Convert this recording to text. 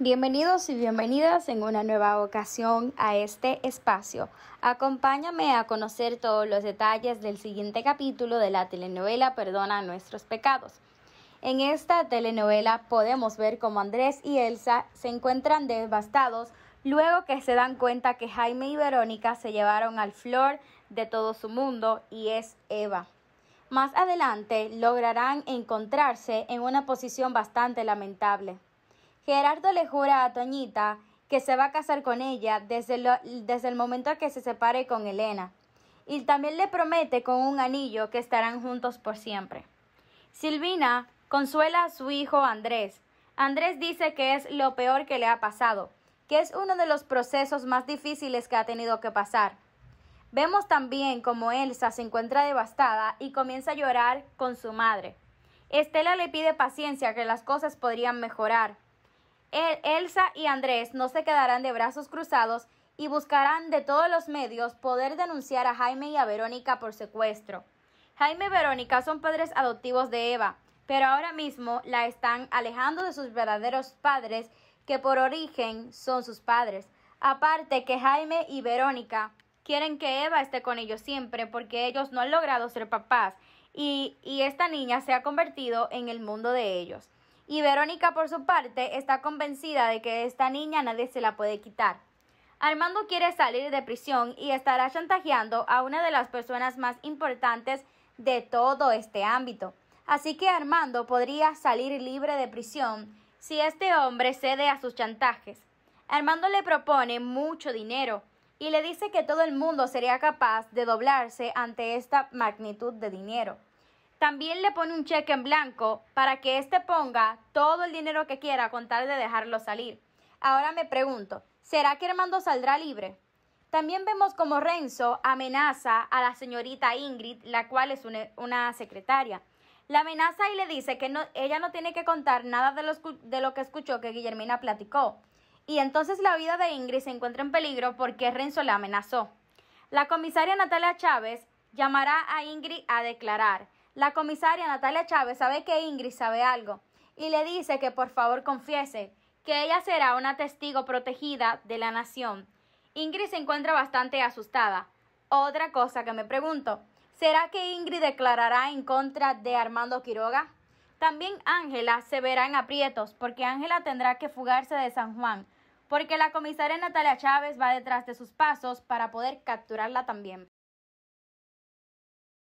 Bienvenidos y bienvenidas en una nueva ocasión a este espacio. Acompáñame a conocer todos los detalles del siguiente capítulo de la telenovela Perdona nuestros pecados. En esta telenovela podemos ver cómo Andrés y Elsa se encuentran devastados luego que se dan cuenta que Jaime y Verónica se llevaron al flor de todo su mundo y es Eva. Más adelante lograrán encontrarse en una posición bastante lamentable. Gerardo le jura a Toñita que se va a casar con ella desde, desde el momento que se separe con Elena. Y también le promete con un anillo que estarán juntos por siempre. Silvina consuela a su hijo Andrés. Andrés dice que es lo peor que le ha pasado, que es uno de los procesos más difíciles que ha tenido que pasar. Vemos también como Elsa se encuentra devastada y comienza a llorar con su madre. Estela le pide paciencia que las cosas podrían mejorar, e-, Elsa y Andrés no se quedarán de brazos cruzados y buscarán de todos los medios poder denunciar a Jaime y a Verónica por secuestro. Jaime y Verónica son padres adoptivos de Eva, pero ahora mismo la están alejando de sus verdaderos padres, que por origen son sus padres. Aparte que Jaime y Verónica quieren que Eva esté con ellos siempre porque ellos no han logrado ser papás y esta niña se ha convertido en el mundo de ellos. Y Verónica, por su parte, está convencida de que esta niña nadie se la puede quitar. Armando quiere salir de prisión y estará chantajeando a una de las personas más importantes de todo este ámbito. Así que Armando podría salir libre de prisión si este hombre cede a sus chantajes. Armando le propone mucho dinero y le dice que todo el mundo sería capaz de doblarse ante esta magnitud de dinero. También le pone un cheque en blanco para que éste ponga todo el dinero que quiera con tal de dejarlo salir. Ahora me pregunto, ¿será que Armando saldrá libre? También vemos como Renzo amenaza a la señorita Ingrid, la cual es una, secretaria. La amenaza y le dice que ella no tiene que contar nada de lo, de lo que escuchó que Guillermina platicó. Y entonces la vida de Ingrid se encuentra en peligro porque Renzo la amenazó. La comisaria Natalia Chávez llamará a Ingrid a declarar la comisaria Natalia Chávez sabe que Ingrid sabe algo y le dice que por favor confiese, que ella será una testigo protegida de la nación. Ingrid se encuentra bastante asustada. Otra cosa que me pregunto, ¿será que Ingrid declarará en contra de Armando Quiroga? También Ángela se verá en aprietos porque Ángela tendrá que fugarse de San Juan, porque la comisaria Natalia Chávez va detrás de sus pasos para poder capturarla también.